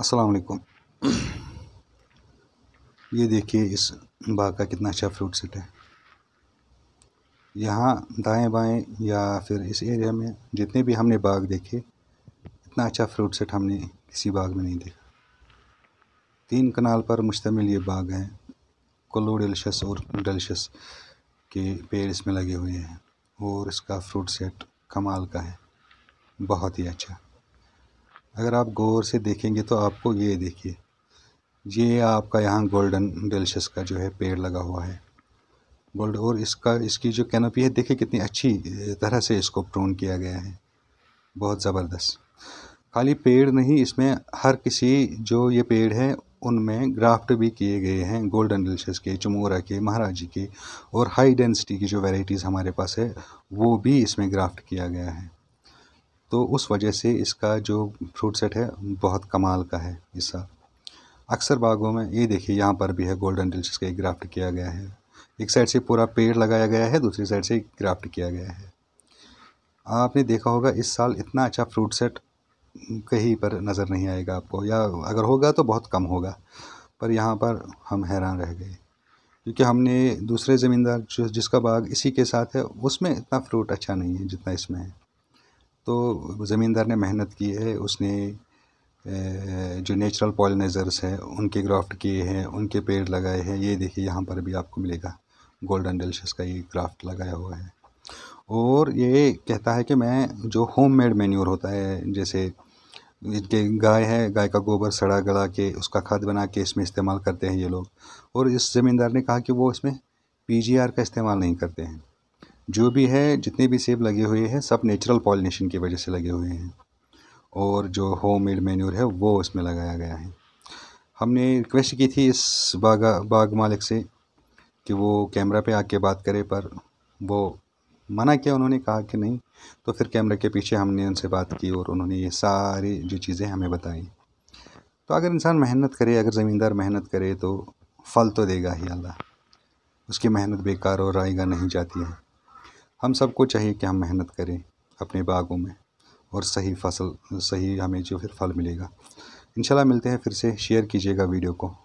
अस्सलाम वालेकुम ये देखिए इस बाग का कितना अच्छा फ्रूट सेट है यहाँ दाएं बाएं या फिर इस एरिया में जितने भी हमने बाग देखे इतना अच्छा फ्रूट सेट हमने किसी बाग में नहीं देखा तीन कनाल पर मुश्तमिल ये बाग हैं कुल्लू डेलिशस और डेलिशस के पेड़ इसमें लगे हुए हैं और इसका फ्रूट सेट कमाल का है बहुत ही अच्छा अगर आप गौर से देखेंगे तो आपको ये देखिए ये आपका यहाँ गोल्डन डेलिशस का जो है पेड़ लगा हुआ है गोल्ड और इसका इसकी जो कैनोपी है देखिए कितनी अच्छी तरह से इसको प्रोन किया गया है बहुत ज़बरदस्त खाली पेड़ नहीं इसमें हर किसी जो ये पेड़ है उनमें ग्राफ्ट भी किए गए हैं गोल्डन डिल्शस के चमोरा के महाराजी के और हाई डेंसिटी की जो वैराइटीज़ हमारे पास है वो भी इसमें ग्राफ्ट किया गया है तो उस वजह से इसका जो फ्रूट सेट है बहुत कमाल का है इसका अक्सर बागों में ये देखिए यहाँ पर भी है गोल्डन डिल जिसका ग्राफ्ट किया गया है एक साइड से पूरा पेड़ लगाया गया है दूसरी साइड से ग्राफ्ट किया गया है आपने देखा होगा इस साल इतना अच्छा फ्रूट सेट कहीं पर नज़र नहीं आएगा आपको या अगर होगा तो बहुत कम होगा पर यहाँ पर हम हैरान रह गए क्योंकि हमने दूसरे ज़मींदार जो जिसका बाग इसी के साथ है उसमें इतना फ्रूट अच्छा नहीं है जितना इसमें है तो ज़मींदार ने मेहनत की है उसने जो नेचुरल पॉलिनाइज़र्स हैं उनके ग्राफ्ट किए हैं उनके पेड़ लगाए हैं ये देखिए यहाँ पर भी आपको मिलेगा गोल्डन डेल्शस का ये ग्राफ्ट लगाया हुआ है और ये कहता है कि मैं जो होम मेड मेन्योर होता है जैसे इनके गाय है गाय का गोबर सड़ा गड़ा के उसका खाद बना के इसमें इस्तेमाल करते हैं ये लोग और इस ज़मींदार ने कहा कि वो इसमें पीजीआर का इस्तेमाल नहीं करते हैं जो भी है जितने भी सेब लगे हुए हैं सब नेचुरल पॉलिनेशन की वजह से लगे हुए हैं और जो होम मेड मेन्यूर है वो उसमें लगाया गया है हमने रिक्वेस्ट की थी इस बाग बाग मालिक से कि वो कैमरा पे आके बात करे पर वो मना किया उन्होंने कहा कि नहीं तो फिर कैमरे के पीछे हमने उनसे बात की और उन्होंने ये सारी जो चीज़ें हमें बताई तो अगर इंसान मेहनत करे अगर ज़मींदार मेहनत करे तो फल तो देगा ही अल्लाह उसकी मेहनत बेकार और रायगा नहीं जाती है हम सबको चाहिए कि हम मेहनत करें अपने बागों में और सही फसल सही हमें जो फिर फल मिलेगा इंशाल्लाह मिलते हैं फिर से शेयर कीजिएगा वीडियो को